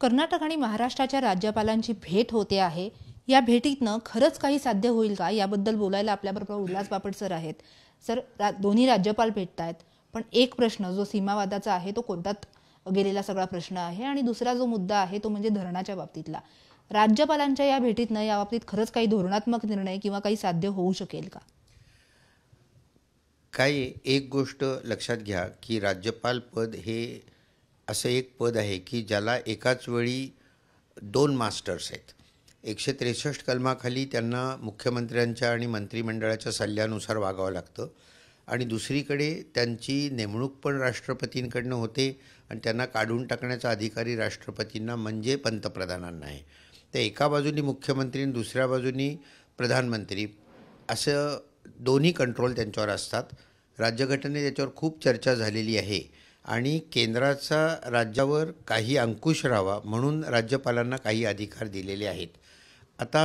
कर्नाटक आणि महाराष्ट्राच्या राज्यपालांची भेट होते आहे या भेटीतनं खरंच काही साध्य होईल का याबद्दल बोलायला आपल्याबरोबर उल्हास बापट सर आहेत सर दोन्ही राज्यपाल भेटत आहेत पण एक प्रश्न जो सीमावादाचा आहे तो कोणता गेलेला सगळा प्रश्न आहे आणि दुसरा जो मुद्दा आहे तो म्हणजे धरणाच्या बाबतीतला राज्यपालांच्या या भेटीतनं बाबतीत खरंच काही धोरणात्मक निर्णय किंवा काही साध्य होऊ शकेल का काय एक गोष्ट लक्षात घ्या की राज्यपाल पद हे असं एक पद आहे की ज्याला एकाच वेळी दोन मास्टर्स आहेत एकशे त्रेसष्ट कलमाखाली त्यांना मुख्यमंत्र्यांच्या आणि मंत्रिमंडळाच्या सल्ल्यानुसार वागावं लागतं आणि दुसरीकडे त्यांची नेमणूक पण राष्ट्रपतींकडनं होते आणि त्यांना काढून टाकण्याचा अधिकारी राष्ट्रपतींना म्हणजे पंतप्रधानांना आहे तर एका बाजूनी मुख्यमंत्री आणि दुसऱ्या बाजूनी प्रधानमंत्री असं दोन्ही कंट्रोल त्यांच्यावर असतात राज्यघटने त्याच्यावर खूप चर्चा झालेली आहे आणि केंद्राचा राज्यावर काही अंकुश राहावा म्हणून राज्यपालांना काही अधिकार दिलेले आहेत आता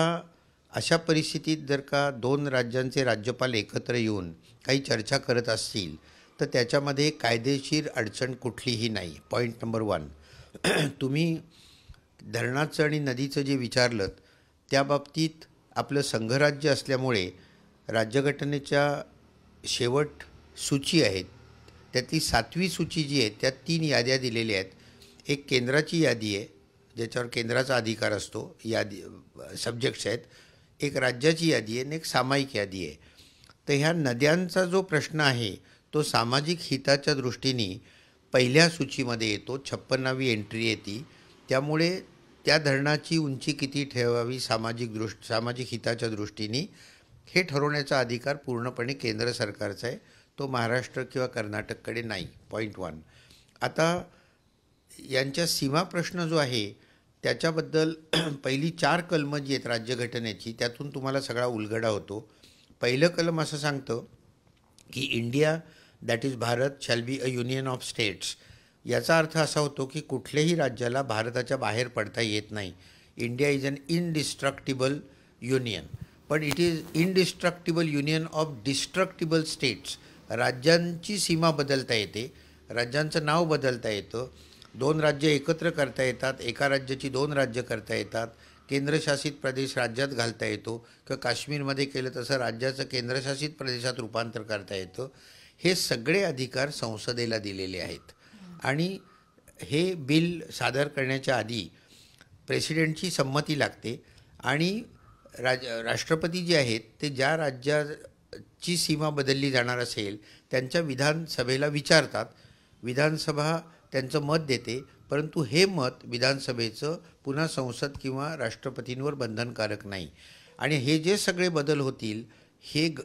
अशा परिस्थितीत जर का दोन राज्यांचे राज्यपाल एकत्र येऊन काही चर्चा करत असतील तर त्याच्यामध्ये कायदेशीर अडचण कुठलीही नाही पॉईंट नंबर वन तुम्ही धरणाचं आणि नदीचं जे विचारलं त्याबाबतीत आपलं संघराज्य असल्यामुळे राज्यघटनेच्या शेवट सूची आहेत त्यातली सातवी सूची जी आहे त्यात तीन याद्या दिलेल्या आहेत एक केंद्राची यादी आहे ज्याच्यावर केंद्राचा अधिकार असतो यादी सब्जेक्ट्स आहेत एक राज्याची यादी आहे आणि एक सामायिक यादी आहे तर ह्या नद्यांचा जो प्रश्न आहे तो सामाजिक हिताच्या दृष्टीने पहिल्या सूचीमध्ये येतो छप्पन्नावी एंट्री येते त्यामुळे त्या धरणाची उंची किती ठेवावी सामाजिक दृष्ट सामाजिक हिताच्या दृष्टीने हे ठरवण्याचा अधिकार पूर्णपणे केंद्र सरकारचा आहे तो महाराष्ट्र किंवा कर्नाटककडे नाही पॉईंट वन आता यांच्या सीमा प्रश्न जो आहे त्याच्याबद्दल पहिली चार कलमं जी आहेत राज्यघटनेची त्यातून तुम्हाला सगळा उलगडा होतो पहिलं कलम असं सांगतं की India that is Bharat shall be a union of states याचा अर्थ असा होतो की कुठल्याही राज्याला भारताच्या बाहेर पडता येत नाही India is an indestructible union पण it is indestructible union of destructible states राज्यांची सीमा बदलता येते राज्यांचं नाव बदलता येतं दोन राज्य एकत्र करता येतात एका राज्याची दोन राज्य करता येतात केंद्रशासित प्रदेश राज्यात घालता येतो किंवा काश्मीरमध्ये केलं तसं राज्याचं केंद्रशासित प्रदेशात रूपांतर करता येतं हे सगळे अधिकार संसदेला दिलेले आहेत आणि हे बिल सादर करण्याच्या आधी प्रेसिडेंटची संमती लागते आणि राज राष्ट्रपती जे आहेत ते ज्या राज्याची सीमा बदलली जाणार असेल त्यांच्या विधानसभेला विचारतात विधानसभा त्यांचं मत देते परंतु हे मत विधानसभेचं पुन्हा संसद किंवा राष्ट्रपतींवर बंधनकारक नाही आणि हे जे सगळे बदल होतील हे ग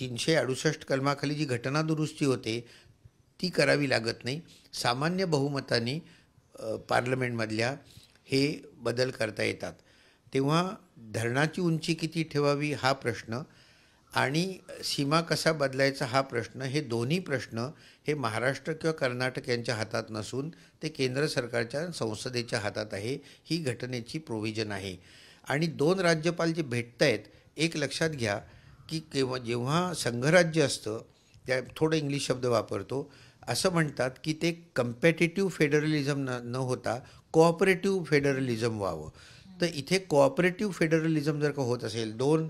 तीनशे अडुसष्ट कलमाखाली जी घटना दुरुस्ती होते ती करावी लागत नाही सामान्य बहुमताने पार्लमेंटमधल्या हे बदल करता येतात तेव्हा धरणाची उंची किती ठेवावी हा प्रश्न आणि सीमा कसा बदलायचा हा प्रश्न हे दोन्ही प्रश्न हे महाराष्ट्र किंवा कर्नाटक यांच्या हातात नसून ते केंद्र सरकारच्या संसदेच्या हातात आहे ही घटनेची प्रोव्हिजन आहे आणि दोन राज्यपाल जे भेटत आहेत एक लक्षात घ्या की केव्हा जेव्हा संघराज्य असतं त्या थोडं इंग्लिश शब्द वापरतो असं म्हणतात की ते कम्पॅटेटिव्ह फेडरलिझम न न होता कोऑपरेटिव्ह फेडरलिझम व्हावं तर इथे कोऑपरेटिव्ह फेडरलिझम जर का होत असेल दोन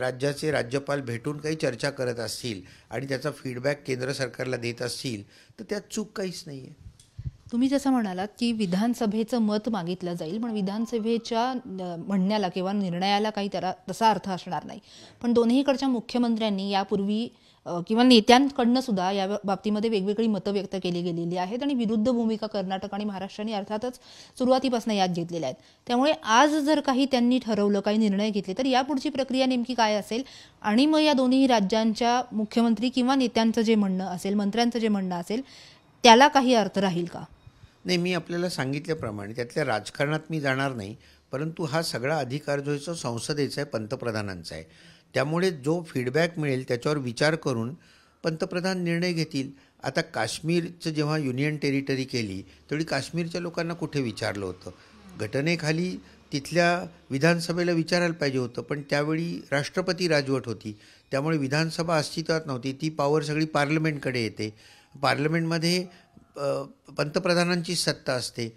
राज्याचे राज्यपाल भेटून काही चर्चा करत असतील आणि त्याचा फीडबॅक केंद्र सरकारला देत असतील तर त्यात चूक काहीच नाही आहे तुम्ही जसं म्हणालात की विधानसभेचं मत मागितलं जाईल पण विधानसभेच्या म्हणण्याला किंवा निर्णयाला काही त्याला तसा अर्थ असणार नाही पण दोन्हीकडच्या मुख्यमंत्र्यांनी यापूर्वी किंवा नेत्यांकडनं सुद्धा या बाबतीमध्ये वेगवेगळी मतं व्यक्त केली गेलेली आहेत आणि विरुद्ध भूमिका कर्नाटक आणि महाराष्ट्राने अर्थातच सुरुवातीपासून यात घेतलेल्या आहेत त्यामुळे आज जर काही त्यांनी ठरवलं काही निर्णय घेतले तर यापुढची प्रक्रिया नेमकी काय असेल आणि मग या दोन्ही राज्यांच्या मुख्यमंत्री किंवा नेत्यांचं जे म्हणणं असेल मंत्र्यांचं जे म्हणणं असेल त्याला काही अर्थ राहील का नाही मी आपल्याला सांगितल्याप्रमाणे त्यातल्या राजकारणात मी जाणार नाही परंतु हा सगळा अधिकार जो आहे तो संसदेचा आहे पंतप्रधानांचा आहे त्यामुळे जो फीडबॅक मिळेल त्याच्यावर विचार करून पंतप्रधान निर्णय घेतील आता काश्मीरचं जेव्हा युनियन टेरिटरी केली तेवढी काश्मीरच्या लोकांना कुठे विचारलं होतं घटनेखाली तिथल्या विधानसभेला विचारायला पाहिजे होतं पण त्यावेळी राष्ट्रपती राजवट होती त्यामुळे विधानसभा अस्तित्वात नव्हती ती पॉवर सगळी पार्लमेंटकडे येते पार्लमेंटमध्ये पंतप्रधानांची सत्ता असते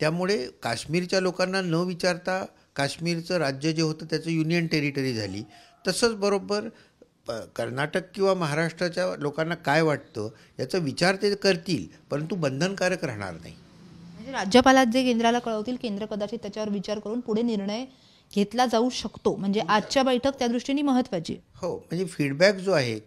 त्यामुळे काश्मीरच्या लोकांना न विचारता काश्मीरचं राज्य जे होतं त्याचं युनियन टेरिटरी झाली तसंच बरोबर कर्नाटक किंवा महाराष्ट्राच्या लोकांना काय वाटतं याचा विचार ते करतील परंतु बंधनकारक राहणार नाही म्हणजे राज्यपालात जे केंद्राला कळवतील केंद्र कदाचित त्याच्यावर विचार करून पुढे निर्णय घेतला जाऊ शकतो म्हणजे आजच्या बैठक त्या दृष्टीने महत्त्वाची हो म्हणजे फीडबॅक जो आहे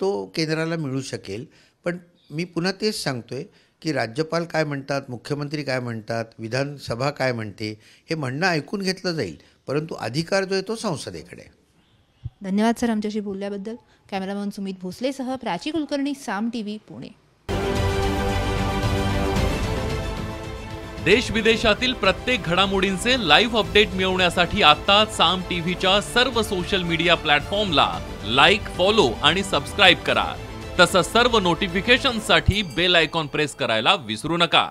तो केंद्राला मिळू शकेल पण मी पुन्हा तेच सांगतोय की राज्यपाल काय म्हणतात मुख्यमंत्री काय म्हणतात विधानसभा काय म्हणते हे म्हणणं ऐकून घेतलं जाईल परंतु अधिकार जो आहे तो संसदेकडे धन्यवाद सर आमच्याशी बोलल्याबद्दल कॅमेरामन सुमित भोसलेसह प्राची कुलकर्णी साम टी व्ही पुणे देश विदेशातील प्रत्येक घडामोडींचे लाईव्ह अपडेट मिळवण्यासाठी आता साम टीव्हीच्या सर्व सोशल मीडिया प्लॅटफॉर्मला लाईक फॉलो आणि सबस्क्राईब करा तसंच सर्व नोटिफिकेशनसाठी बेल आयकॉन प्रेस करायला विसरू नका